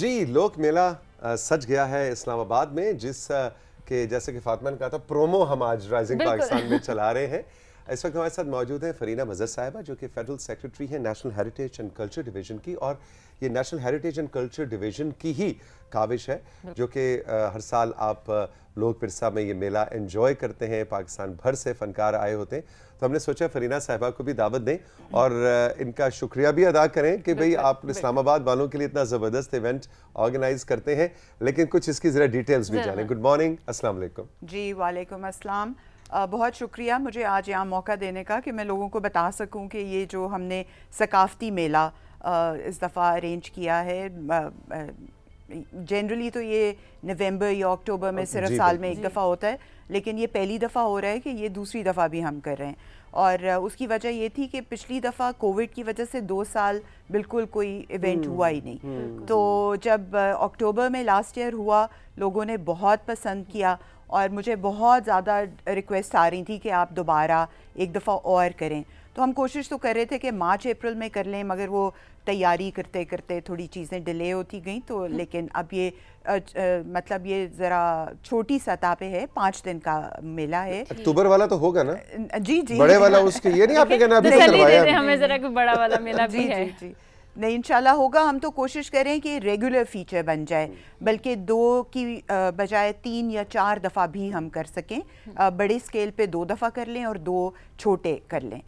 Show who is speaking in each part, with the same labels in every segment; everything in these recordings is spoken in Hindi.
Speaker 1: जी लोक मेला सच गया है इस्लामाबाद में जिस के जैसे कि फातमा ने कहा था प्रोमो हम आज राइजिंग पाकिस्तान में चला रहे हैं इस वक्त हमारे साथ मौजूद हैं फरीना मजर साहिबा जो कि फेडरल सेक्रेटरी हैं national heritage and culture division की और ये national heritage and culture division की ही काविश है जो कि हर साल आप लोग पिरसा में ये मेला एंजॉय करते हैं पाकिस्तान भर से फनकार आए होते हैं तो हमने सोचा फरीना साहिबा को भी दावत दें और इनका शुक्रिया भी अदा करें कि भाई आप इस्लामाबाद वालों के लिए इतना ज़बरदस्त इवेंट ऑर्गेनाइज करते हैं लेकिन कुछ इसकी ज़रा डिटेल्स भी जानें गुड मॉर्निंग असलम
Speaker 2: जी वालेकुम असलम बहुत शुक्रिया मुझे आज यहाँ मौका देने का कि मैं लोगों को बता सकूँ कि ये जो हमने सकाफ़ती मेला इस दफ़ा अरेंज किया है जनरली तो ये नवंबर या अक्टूबर में सिर्फ साल में एक दफ़ा होता है लेकिन ये पहली दफ़ा हो रहा है कि ये दूसरी दफ़ा भी हम कर रहे हैं और उसकी वजह ये थी कि पिछली दफ़ा कोविड की वजह से दो साल बिल्कुल कोई इवेंट हम्म, हुआ ही नहीं हम्म। तो जब अक्टूबर में लास्ट ईयर हुआ लोगों ने बहुत पसंद किया और मुझे बहुत ज़्यादा रिक्वेस्ट आ रही थी कि आप दोबारा एक दफ़ा और करें तो हम कोशिश तो कर रहे थे कि मार्च अप्रैल में कर लें मगर वो तैयारी करते करते थोड़ी चीज़ें डिले होती गई तो हम्म। लेकिन अब ये अ, अ, मतलब ये ज़रा छोटी सतह पे है पाँच दिन का मेला है अक्टूबर
Speaker 1: वाला तो होगा ना
Speaker 2: जी जी बड़े वाला
Speaker 1: उसके ये नहीं आपने कहना अभी करवाया हमें ज़रा बड़ा वाला मेला जी जी जी
Speaker 2: नहीं इंशाल्लाह होगा हम तो कोशिश करें कि रेगुलर फीचर बन जाए बल्कि दो की बजाय तीन या चार दफ़ा भी हम कर सकें बड़े स्केल पे दो दफ़ा कर लें और दो छोटे कर लें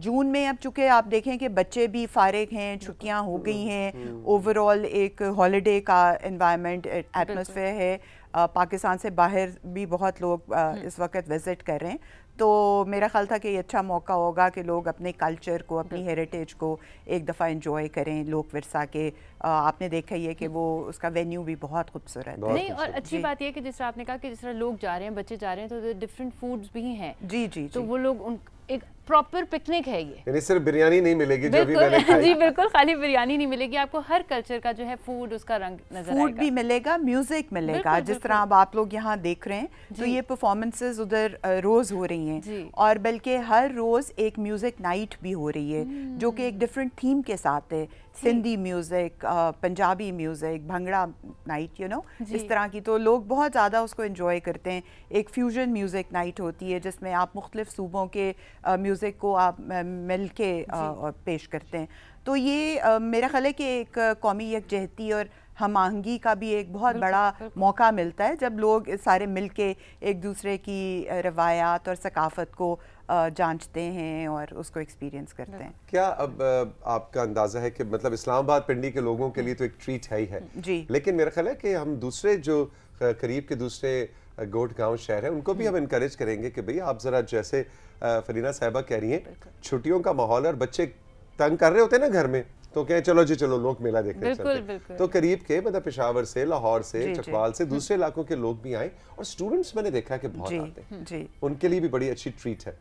Speaker 2: जून में अब चूँकि आप देखें कि बच्चे भी फारग हैं छुट्टियां हो गई हैं ओवरऑल हम्म, हम्म। एक हॉलिडे का एनवायरनमेंट एटमोसफेयर है पाकिस्तान से बाहर भी बहुत लोग हम्म। इस वक्त विज़िट कर रहे हैं तो मेरा ख्याल था कि ये अच्छा मौका होगा कि लोग अपने कल्चर को अपनी हेरिटेज हम्म। को एक दफ़ा इंजॉय करें लोक वरसा के आपने देखा ही है कि हम्म। वो उसका वेन्यू भी बहुत खूबसूरत है नहीं और अच्छी बात यह कि जिस तरह आपने कहा कि जिस तरह लोग जा रहे हैं बच्चे जा रहे हैं तो डिफरेंट फूड्स भी हैं जी जी तो वो लोग उन एक प्रॉपर पिकनिक है ये
Speaker 1: यानी सिर्फ बिरयानी नहीं मिलेगी जो भी मैंने खाई। जी
Speaker 2: बिल्कुल खाली बिरयानी नहीं मिलेगी आपको हर कल्चर का जो है फूड उसका रंग नजर आएगा फूड भी मिलेगा म्यूजिक मिलेगा जिस तरह अब आप लोग यहाँ देख रहे हैं तो ये परफॉर्मेंसेस उधर रोज हो रही हैं और बल्कि हर रोज एक म्यूजिक नाइट भी हो रही है जो कि एक डिफरेंट hmm। थीम के साथ है Sindhi music Punjabi music bhangra night you know इस तरह की तो लोग बहुत ज़्यादा उसको एंजॉय करते हैं एक फ्यूजन म्यूजिक नाइट होती है जिसमें आप मुख्तलिफ सूबों के म्यूजिक म्यूज़िक को आप मिल के पेश करते हैं तो ये मेरा ख्याल है कि एक कौमी यकजहती और हम आहंगी का भी एक बहुत बड़ा मौका मिलता है जब लोग सारे मिल के एक दूसरे की रवायात और सकाफत को जांचते हैं और उसको एक्सपीरियंस करते हैं
Speaker 1: क्या अब आपका अंदाज़ा है कि मतलब इस्लामाबाद पिंडी के लोगों के लिए तो एक ट्रीट है ही है जी लेकिन मेरा ख्याल है कि हम दूसरे जो करीब के दूसरे गोट गांव शहर है उनको भी हम इनक्रेज हम्म। करेंगे कि भाई आप ज़रा जैसे फरीना साहबा कह रही हैं छुट्टियों का माहौल और बच्चे तंग कर रहे होते हैं ना घर में तो कहें चलो जी चलो लोक मेला देखने बिल्कुल, बिल्कुल। तो करीब के मतलब पेशावर से लाहौर से चकवाल से हम्म। दूसरे इलाकों के लोग भी आए और स्टूडेंट्स मैंने देखा कि बहुत आते हैं उनके लिए भी बड़ी अच्छी ट्रीट है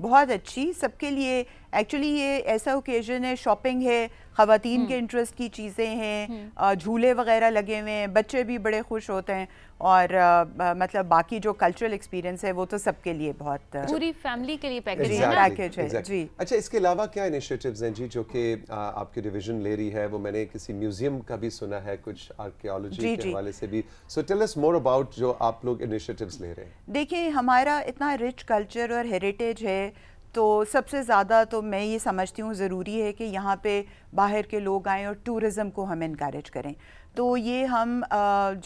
Speaker 2: बहुत अच्छी सबके लिए एक्चुअली ये ऐसा ओकेजन है शॉपिंग है खातन के इंटरेस्ट हम्म। की चीज़ें हैं हम्म। झूले वगैरह लगे हुए हैं बच्चे भी बड़े खुश होते हैं और आ, आ, मतलब बाकी जो कल्चरल एक्सपीरियंस है वो तो सबके लिए बहुत पूरी फैमिली के लिए पैकेज exactly, है पैकेज है exactly.
Speaker 1: जी अच्छा इसके अलावा क्या इनिशिएटिव्स हैं जी जो कि आपकी डिवीजन ले रही है वो मैंने किसी म्यूजियम का भी सुना है कुछ आर्कियोलॉजी के हवाले से भी so tell us more about जो आप लोग इनिशिएटिव्स ले रहे हैं
Speaker 2: देखिए हमारा इतना रिच कल्चर और हेरिटेज है तो सबसे ज़्यादा तो मैं ये समझती हूँ ज़रूरी है कि यहाँ पे बाहर के लोग आएँ और टूरिज़म को हम इनक्रेज करें तो ये हम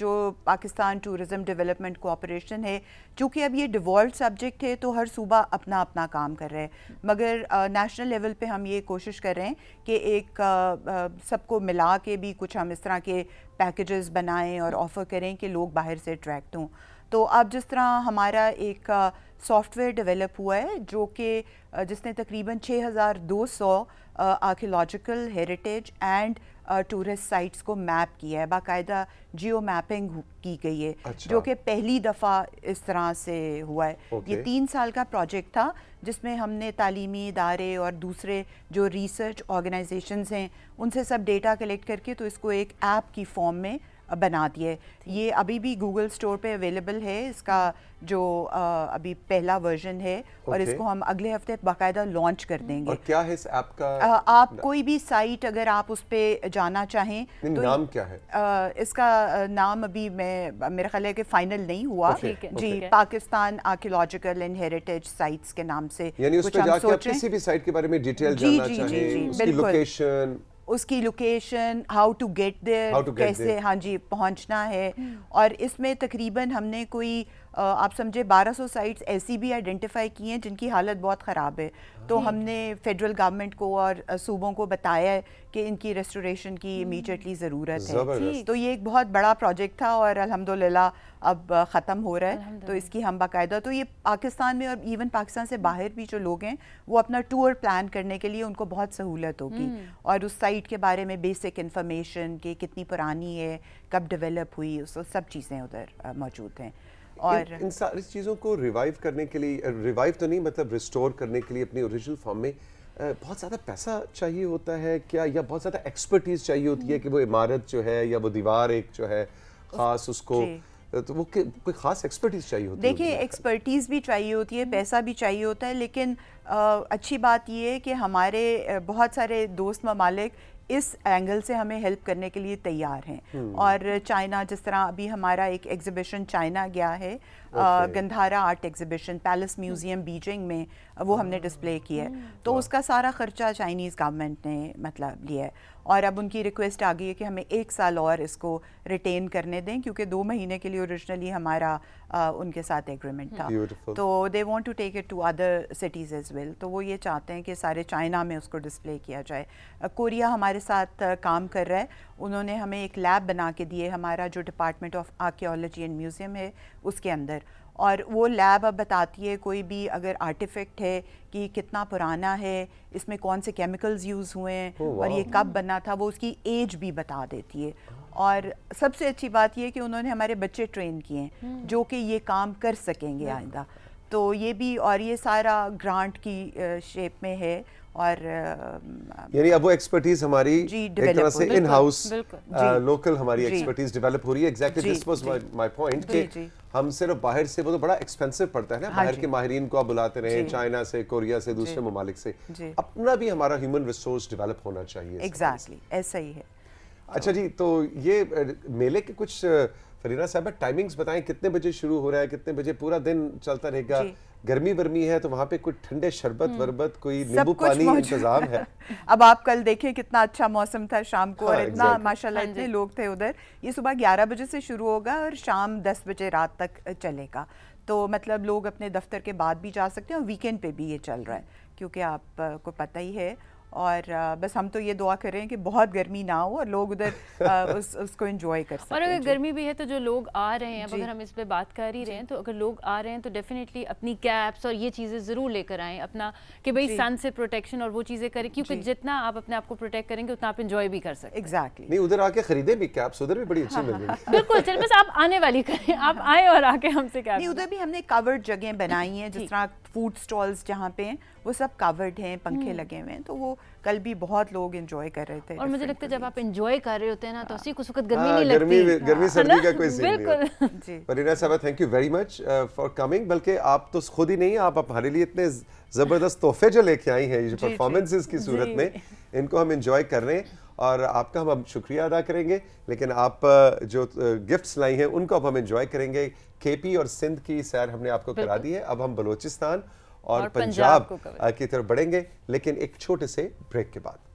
Speaker 2: जो पाकिस्तान टूरिज़म डेवलपमेंट कोऑपरेशन है चूँकि अब ये डिवॉल्व सब्जेक्ट है तो हर सूबा अपना अपना काम कर रहा है मगर नेशनल लेवल पे हम ये कोशिश कर रहे हैं कि एक सबको मिला के भी कुछ हम इस तरह के पैकेजेस बनाएं और ऑफ़र करें कि लोग बाहर से अट्रैक्ट हों तो अब जिस तरह हमारा एक सॉफ्टवेयर डेवलप हुआ है जो कि जिसने तकरीबन 6200 archaeological heritage and tourist sites को मैप किया है बाकायदा जियो मैपिंग की गई है अच्छा। जो कि पहली दफ़ा इस तरह से हुआ है ये तीन साल का प्रोजेक्ट था जिसमें हमने तालीमी इदारे और दूसरे जो रिसर्च ऑर्गेनाइजेशंस हैं उनसे सब डेटा कलेक्ट करके तो इसको एक ऐप की फॉर्म में बना दिए ये अभी भी गूगल स्टोर पे अवेलेबल है इसका जो आ, अभी पहला वर्जन है okay. और इसको हम अगले हफ्ते बाकायदा लॉन्च कर देंगे और
Speaker 1: क्या है इस ऐप का आ, आप कोई
Speaker 2: भी साइट अगर आप उस पर जाना चाहें
Speaker 1: तो नाम क्या है
Speaker 2: आ, इसका नाम अभी मैं मेरा ख्याल है कि फाइनल नहीं हुआ okay. Okay. जी okay. Pakistan archaeological and heritage sites के नाम से यानी उस पर जाके आप किसी
Speaker 1: भी साइट के बारे में डिटेल जानना चाहें उसकी लोकेशन
Speaker 2: उसकी location how to get there कैसे हाँ जी पहुंचना है हम्म। और इसमें तकरीबन हमने कोई आप समझे 1200 साइट्स ऐसी भी आइडेंटिफाई की हैं जिनकी हालत बहुत ख़राब है तो हमने फेडरल गवर्नमेंट को और सूबों को बताया है कि इनकी रेस्टोरेशन की इमीडिएटली हम्म। ज़रूरत है तो ये एक बहुत बड़ा प्रोजेक्ट था और अल्हम्दुलिल्लाह अब ख़त्म हो रहा है तो इसकी हम बाकायदा तो ये पाकिस्तान में और इवन पाकिस्तान से बाहर भी जो लोग हैं वो अपना टूर प्लान करने के लिए उनको बहुत सहूलत होगी हम्म। और उस साइट के बारे में बेसिक इन्फॉर्मेशन कि कितनी पुरानी है कब डेवलप हुई उस सब चीज़ें उधर मौजूद हैं
Speaker 1: और इन, इन सारी चीज़ों को रिवाइव करने के लिए रिवाइव तो नहीं मतलब रिस्टोर करने के लिए अपनी ओरिजिनल फॉर्म में बहुत ज़्यादा पैसा चाहिए होता है क्या या बहुत ज़्यादा एक्सपर्टीज़ चाहिए होती है हम्म। कि वो इमारत जो है या वो दीवार एक जो है खास उसको तो वो कोई खास एक्सपर्टीज चाहिए होती देखिए
Speaker 2: एक्सपर्टीज़ भी चाहिए होती है पैसा भी चाहिए होता है लेकिन आ, अच्छी बात ये है कि हमारे बहुत सारे दोस्त ममालिक इस एंगल से हमें हेल्प करने के लिए तैयार हैं हम्म। और चाइना जिस तरह अभी हमारा एक एग्जिबिशन चाइना गया है okay. Gandhara art exhibition palace museum Beijing में वो हमने डिस्प्ले किया है हम्म। तो उसका सारा खर्चा चाइनीज़ गवर्नमेंट ने मतलब लिया है और अब उनकी रिक्वेस्ट आ गई है कि हमें एक साल और इसको रिटेन करने दें क्योंकि दो महीने के लिए ओरिजिनली हमारा आ, उनके साथ एग्रीमेंट था Beautiful. तो they want to take it to other cities as well तो वो ये चाहते हैं कि सारे चाइना में उसको डिस्प्ले किया जाए कोरिया हमारे साथ काम कर रहा है उन्होंने हमें एक लैब बना के दिए हमारा जो department of archaeology and museum है उसके अंदर और वो लैब अब बताती है कोई भी अगर आर्टिफैक्ट है कि कितना पुराना है इसमें कौन से केमिकल्स यूज़ हुए हैं oh, और ये कब बना था वो उसकी एज भी बता देती है और सबसे अच्छी बात ये कि उन्होंने हमारे बच्चे ट्रेन किए हैं hmm. जो कि ये काम कर सकेंगे आइंदा तो ये भी और ये सारा ग्रांट की शेप में है और यानी
Speaker 1: अब वो एक्सपर्टीज हमारी जी, एक तरह से इन हाउस लोकल हमारी एक्सपर्टीज डेवलप हो रही है exactly this was my point कि हम सिर्फ बाहर से वो तो बड़ा एक्सपेंसिव पड़ता है ना हाँ बाहर के माहरीन को आप बुलाते रहे चाइना से कोरिया से दूसरे ममालिक से अपना भी हमारा ह्यूमन रिसोर्स डेवलप होना चाहिए एग्जैक्टली ऐसा ही है अच्छा जी तो ये मेले के कुछ फरीना साहब टाइमिंग्स बताएं कितने बजे शुरू हो रहा है कितने बजे पूरा दिन चलता रहेगा गर्मी वर्मी है तो वहाँ पे कुछ ठंडे शरबत हम्म। वरबत कोई नींबू पानी इंतजाम है
Speaker 2: अब आप कल देखें कितना अच्छा मौसम था शाम को हाँ, और इतना exactly. माशाल्लाह हाँ इतने लोग थे उधर ये सुबह 11 बजे से शुरू होगा और शाम 10 बजे रात तक चलेगा तो मतलब लोग अपने दफ्तर के बाद भी जा सकते हैं और वीकेंड पे भी ये चल रहा है क्योंकि आपको पता ही है और बस हम तो ये दुआ कर रहे हैं कि बहुत गर्मी ना हो और लोग उधर उस उसको इन्जॉय कर सकें और अगर गर्मी भी है तो जो लोग आ रहे हैं अगर हम इस पर बात कर ही रहे हैं तो अगर लोग आ रहे हैं तो डेफिनेटली अपनी कैप्स और ये चीज़ें ज़रूर लेकर आएँ अपना कि भाई सन से प्रोटेक्शन और वो चीज़ें करें क्योंकि जितना आप अपने आप को प्रोटेक्ट करेंगे उतना आप इन्जॉय भी कर सकते एग्जैक्टली
Speaker 1: नहीं उधर आके खरीदे भी कैप्स उधर भी बड़ी अच्छी हाँ, हाँ, मिल हाँ।
Speaker 2: बिल्कुल चल बस आप आने वाली करें आप आए और आके हमसे कैप उधर भी हमने कवर्ड जगह बनाई हैं जिस तरह फूड स्टॉल्स जहाँ पे हैं वो सब कवर्ड हैं पंखे हम्म। लगे हुए हैं तो वो कल भी बहुत लोग इंजॉय कर रहे थे और मुझे लगता है जब आप इंजॉय कर रहे होते हैं ना तो हाँ। उसी कुछ
Speaker 1: वक्त गर्मी हाँ, नहीं लगती गर्मी हाँ। सर्दी का कोई बिल्कुल जी परीना साहब thank you very much for coming बल्कि आप तो खुद ही नहीं आप हमारे लिए इतने ज़बरदस्त तोहफे जो लेके आई हैं ये परफॉर्मेंसेस की सूरत में इनको हम इंजॉय कर रहे हैं और आपका हम अब शुक्रिया अदा करेंगे लेकिन आप uh, जो गिफ्ट्स uh, लाई हैं उनको अब हम इंजॉय करेंगे केपी और सिंध की सैर हमने आपको करा दी है अब हम बलूचिस्तान और, और पंजाब, पंजाब की तरफ बढ़ेंगे लेकिन एक छोटे से ब्रेक के बाद